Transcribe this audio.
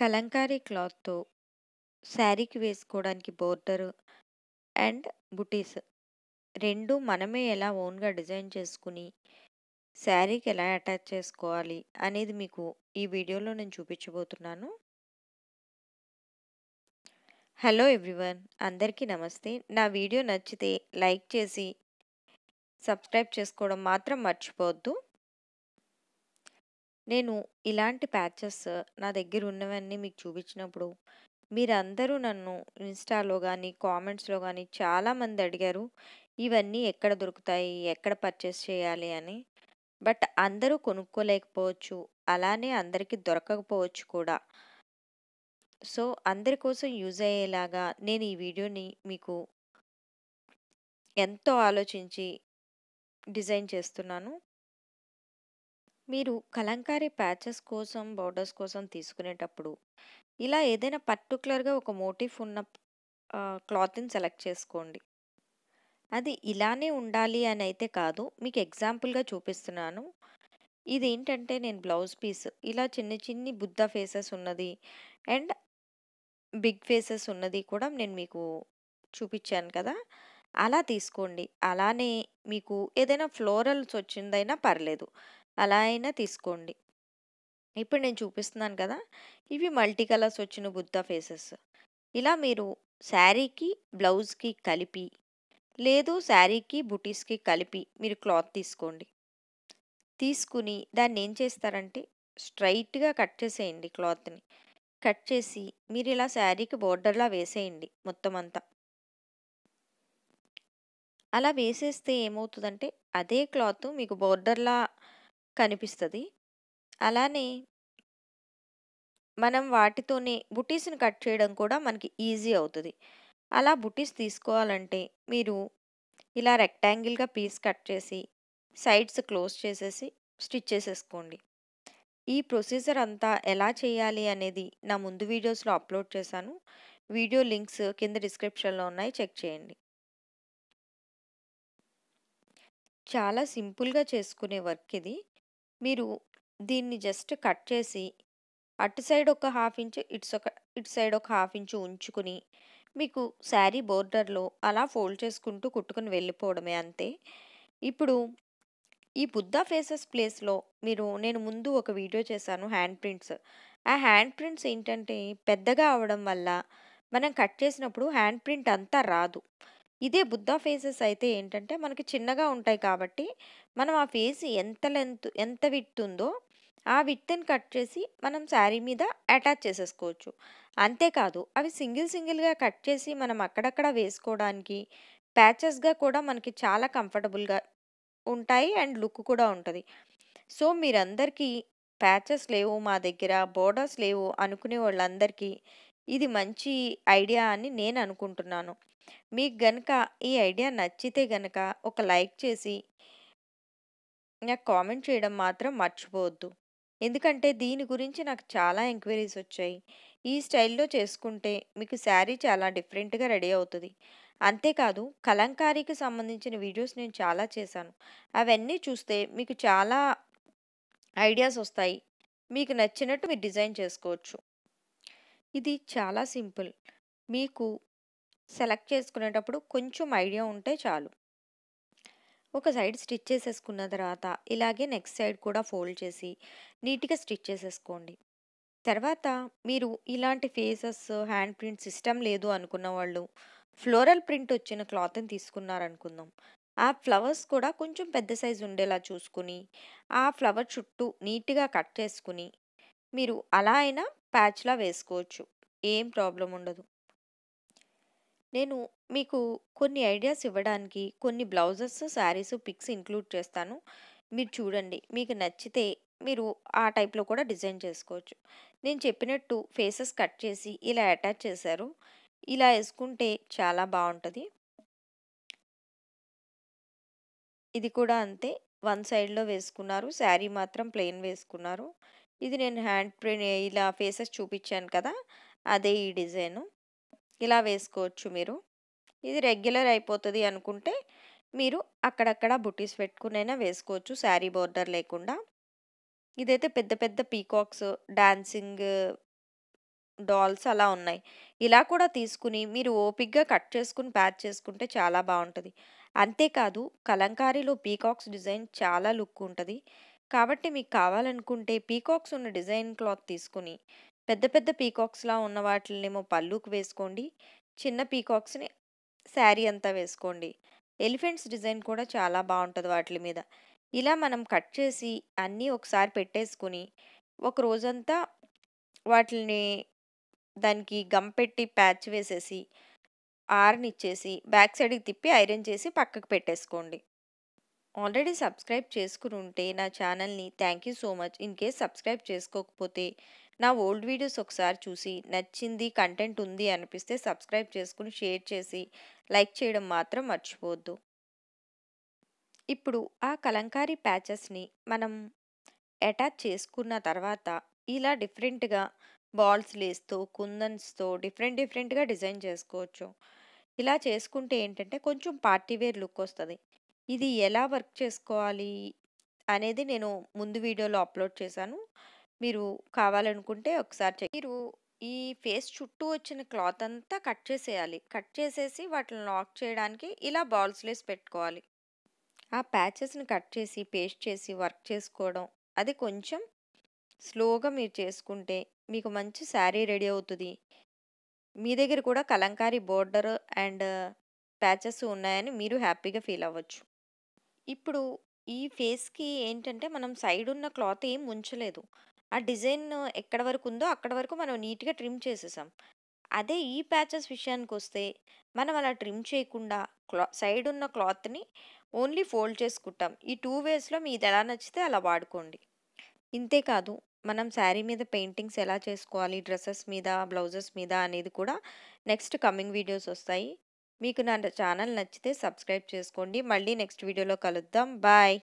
కలంకారీ క్లాత్తో శారీకి వేసుకోవడానికి బోర్డర్ అండ్ బుటీస్ రెండు మనమే ఎలా ఓన్గా డిజైన్ చేసుకుని శారీకి ఎలా అటాచ్ చేసుకోవాలి అనేది మీకు ఈ వీడియోలో నేను చూపించబోతున్నాను హలో ఎవ్రీవన్ అందరికీ నమస్తే నా వీడియో నచ్చితే లైక్ చేసి సబ్స్క్రైబ్ చేసుకోవడం మాత్రం మర్చిపోవద్దు నేను ఇలాంటి ప్యాచెస్ నా దగ్గర ఉన్నవన్నీ మీకు చూపించినప్పుడు మీరందరూ నన్ను ఇన్స్టాలో కానీ కామెంట్స్లో కానీ చాలామంది అడిగారు ఇవన్నీ ఎక్కడ దొరుకుతాయి ఎక్కడ పర్చేస్ చేయాలి అని బట్ అందరూ కొనుక్కోలేకపోవచ్చు అలానే అందరికీ దొరకకపోవచ్చు కూడా సో అందరి కోసం యూజ్ అయ్యేలాగా నేను ఈ వీడియోని మీకు ఎంతో ఆలోచించి డిజైన్ చేస్తున్నాను మీరు కలంకారీ ప్యాచెస్ కోసం బార్డర్స్ కోసం తీసుకునేటప్పుడు ఇలా ఏదైనా పర్టికులర్గా ఒక మోటివ్ ఉన్న క్లాత్ని సెలెక్ట్ చేసుకోండి అది ఇలానే ఉండాలి అని అయితే కాదు మీకు ఎగ్జాంపుల్గా చూపిస్తున్నాను ఇది ఏంటంటే నేను బ్లౌజ్ పీస్ ఇలా చిన్న చిన్ని బుద్ధ ఫేసెస్ ఉన్నది అండ్ బిగ్ ఫేసెస్ ఉన్నది కూడా నేను మీకు చూపించాను కదా అలా తీసుకోండి అలానే మీకు ఏదైనా ఫ్లోరల్స్ వచ్చిందైనా పర్లేదు అలా అయినా తీసుకోండి ఇప్పుడు నేను చూపిస్తున్నాను కదా ఇవి మల్టీ కలర్స్ వచ్చిన బుద్ధ ఫేసెస్ ఇలా మీరు శారీకి బ్లౌజ్కి కలిపి లేదు శారీకి బుటీస్కి కలిపి మీరు క్లాత్ తీసుకోండి తీసుకుని దాన్ని ఏం చేస్తారంటే స్ట్రైట్గా కట్ చేసేయండి క్లాత్ని కట్ చేసి మీరు ఇలా శారీకి బోర్డర్లా వేసేయండి మొత్తం అంతా అలా వేసేస్తే ఏమవుతుందంటే అదే క్లాత్ మీకు బోర్డర్లా కనిపిస్తుంది అలానే మనం వాటితోనే బుటీస్ని కట్ చేయడం కూడా మనకి ఈజీ అవుతుంది అలా బుటీస్ తీసుకోవాలంటే మీరు ఇలా రెక్టాంగిల్గా పీస్ కట్ చేసి సైడ్స్ క్లోజ్ చేసేసి స్టిచ్ చేసేసుకోండి ఈ ప్రొసీజర్ అంతా ఎలా చేయాలి అనేది నా ముందు వీడియోస్లో అప్లోడ్ చేశాను వీడియో లింక్స్ కింద డిస్క్రిప్షన్లో ఉన్నాయి చెక్ చేయండి చాలా సింపుల్గా చేసుకునే వర్క్ ఇది మీరు దీన్ని జస్ట్ కట్ చేసి అటు సైడ్ ఒక హాఫ్ ఇంచు ఇటు ఒక ఇటు సైడ్ ఒక హాఫ్ ఇంచు ఉంచుకుని మీకు శారీ బోర్డర్లో అలా ఫోల్డ్ చేసుకుంటూ కుట్టుకుని వెళ్ళిపోవడమే అంతే ఇప్పుడు ఈ బుద్ధా ఫేసెస్ ప్లేస్లో మీరు నేను ముందు ఒక వీడియో చేశాను హ్యాండ్ ప్రింట్స్ ఆ హ్యాండ్ ప్రింట్స్ ఏంటంటే పెద్దగా అవడం వల్ల మనం కట్ చేసినప్పుడు హ్యాండ్ ప్రింట్ అంతా రాదు ఇదే బుద్ధా ఫేసెస్ అయితే ఏంటంటే మనకి చిన్నగా ఉంటాయి కాబట్టి మనం ఆ ఫేస్ ఎంత లెంత్ ఎంత విట్ ఉందో ఆ విడ్త్ని కట్ చేసి మనం శారీ మీద అటాచ్ చేసేసుకోవచ్చు అంతేకాదు అవి సింగిల్ సింగిల్గా కట్ చేసి మనం అక్కడక్కడ వేసుకోవడానికి ప్యాచెస్గా కూడా మనకి చాలా కంఫర్టబుల్గా ఉంటాయి అండ్ లుక్ కూడా ఉంటుంది సో మీరందరికీ ప్యాచెస్ లేవు మా దగ్గర బోర్డర్స్ లేవు అనుకునే వాళ్ళందరికీ ఇది మంచి ఐడియా అని నేను అనుకుంటున్నాను మీకు గనక ఈ ఐడియా నచ్చితే గనక ఒక లైక్ చేసి నాకు కామెంట్ చేయడం మాత్రం మర్చిపోవద్దు ఎందుకంటే దీని గురించి నాకు చాలా ఎంక్వైరీస్ వచ్చాయి ఈ స్టైల్లో చేసుకుంటే మీకు శారీ చాలా డిఫరెంట్గా రెడీ అవుతుంది అంతేకాదు కలంకారీకి సంబంధించిన వీడియోస్ నేను చాలా చేశాను అవన్నీ చూస్తే మీకు చాలా ఐడియాస్ వస్తాయి మీకు నచ్చినట్టు మీరు డిజైన్ చేసుకోవచ్చు ఇది చాలా సింపుల్ మీకు సెలెక్ట్ చేసుకునేటప్పుడు కొంచెం ఐడియా ఉంటే చాలు ఒక సైడ్ స్టిచ్ చేసేసుకున్న తర్వాత ఇలాగే నెక్స్ట్ సైడ్ కూడా ఫోల్డ్ చేసి నీట్గా స్టిచ్ చేసేసుకోండి తర్వాత మీరు ఇలాంటి ఫేసెస్ హ్యాండ్ ప్రింట్ సిస్టమ్ లేదు అనుకున్న వాళ్ళు ఫ్లోరల్ ప్రింట్ వచ్చిన క్లాత్ని తీసుకున్నారనుకుందాం ఆ ఫ్లవర్స్ కూడా కొంచెం పెద్ద సైజు ఉండేలా చూసుకుని ఆ ఫ్లవర్ చుట్టూ నీట్గా కట్ చేసుకుని మీరు అలా అయినా ప్యాచ్లా వేసుకోవచ్చు ఏం ప్రాబ్లం ఉండదు నేను మీకు కొన్ని ఐడియాస్ ఇవ్వడానికి కొన్ని బ్లౌజెస్ శారీస్ పిక్స్ ఇంక్లూడ్ చేస్తాను మీరు చూడండి మీకు నచ్చితే మీరు ఆ టైప్లో కూడా డిజైన్ చేసుకోవచ్చు నేను చెప్పినట్టు ఫేసెస్ కట్ చేసి ఇలా అటాచ్ చేశారు ఇలా వేసుకుంటే చాలా బాగుంటుంది ఇది కూడా అంతే వన్ సైడ్లో వేసుకున్నారు శారీ మాత్రం ప్లెయిన్ వేసుకున్నారు ఇది నేను హ్యాండ్ ప్రింట్ ఇలా ఫేసెస్ చూపించాను కదా అదే ఈ డిజైను ఇలా వేసుకోవచ్చు మీరు ఇది రెగ్యులర్ అయిపోతుంది అనుకుంటే మీరు అక్కడక్కడ బుటీస్ పెట్టుకునైనా వేసుకోవచ్చు శారీ బోర్డర్ లేకుండా ఇదైతే పెద్ద పెద్ద పీకాక్స్ డాన్సింగ్ డాల్స్ అలా ఉన్నాయి ఇలా కూడా తీసుకుని మీరు ఓపిక్గా కట్ చేసుకుని ప్యాచ్ చేసుకుంటే చాలా బాగుంటుంది అంతేకాదు కలంకారీలో పీకాక్స్ డిజైన్ చాలా లుక్ ఉంటుంది కాబట్టి మీకు కావాలనుకుంటే పీకాక్స్ ఉన్న డిజైన్ క్లాత్ తీసుకుని పెద్ద పెద్ద పీకాక్స్లా ఉన్న వాటినేమో పళ్ళుకు వేసుకోండి చిన్న పీకాక్స్ని శారీ అంతా వేసుకోండి ఎలిఫెంట్స్ డిజైన్ కూడా చాలా బాగుంటుంది వాటి మీద ఇలా మనం కట్ చేసి అన్నీ ఒకసారి పెట్టేసుకుని ఒక రోజంతా వాటిని దానికి గమ్ పెట్టి ప్యాచ్ వేసేసి ఆరనిచ్చేసి బ్యాక్ సైడ్కి తిప్పి ఐరన్ చేసి పక్కకు పెట్టేసుకోండి ఆల్రెడీ సబ్స్క్రైబ్ చేసుకుని ఉంటే నా ఛానల్ని thank you so much in case subscribe చేసుకోకపోతే నా ఓల్డ్ వీడియోస్ ఒకసారి చూసి నచ్చింది కంటెంట్ ఉంది అనిపిస్తే సబ్స్క్రైబ్ చేసుకుని షేర్ చేసి లైక్ చేయడం మాత్రం మర్చిపోవద్దు ఇప్పుడు ఆ కలంకారీ ప్యాచెస్ని మనం అటాచ్ చేసుకున్న తర్వాత ఇలా డిఫరెంట్గా బాల్స్ లేస్తో కుందన్స్తో డిఫరెంట్ డిఫరెంట్గా డిజైన్ చేసుకోవచ్చు ఇలా చేసుకుంటే ఏంటంటే కొంచెం పార్టీవేర్ లుక్ వస్తుంది ఇది ఎలా వర్క్ చేసుకోవాలి అనేది నేను ముందు వీడియోలో అప్లోడ్ చేశాను మీరు కావాలనుకుంటే ఒకసారి చెక్ మీరు ఈ ఫేస్ చుట్టూ వచ్చిన క్లాత్ అంతా కట్ చేసేయాలి కట్ చేసేసి వాటిని లాక్ చేయడానికి ఇలా బాల్స్ బాల్స్లెస్ పెట్టుకోవాలి ఆ ప్యాచెస్ని కట్ చేసి పేస్ట్ చేసి వర్క్ చేసుకోవడం అది కొంచెం స్లోగా మీరు చేసుకుంటే మీకు మంచి శారీ రెడీ అవుతుంది మీ దగ్గర కూడా కలంకారీ బోర్డర్ అండ్ ప్యాచెస్ ఉన్నాయని మీరు హ్యాపీగా ఫీల్ అవ్వచ్చు ఇప్పుడు ఈ ఫేస్కి ఏంటంటే మనం సైడ్ ఉన్న క్లాత్ ఏం ఉంచలేదు ఆ డిజైన్ ఎక్కడ వరకు ఉందో అక్కడ వరకు మనం నీట్గా ట్రిమ్ చేసేసాం అదే ఈ ప్యాచెస్ విషయానికి వస్తే మనం అలా ట్రిమ్ చేయకుండా క్లా సైడ్ ఉన్న క్లాత్ని ఓన్లీ ఫోల్డ్ చేసుకుంటాం ఈ టూ వేస్లో మీది ఎలా నచ్చితే అలా వాడుకోండి ఇంతేకాదు మనం శారీ మీద పెయింటింగ్స్ ఎలా చేసుకోవాలి డ్రెస్సెస్ మీద బ్లౌజెస్ మీద అనేది కూడా నెక్స్ట్ కమింగ్ వీడియోస్ వస్తాయి మీకు నా ఛానల్ నచ్చితే సబ్స్క్రైబ్ చేసుకోండి మళ్ళీ నెక్స్ట్ వీడియోలో కలుద్దాం బాయ్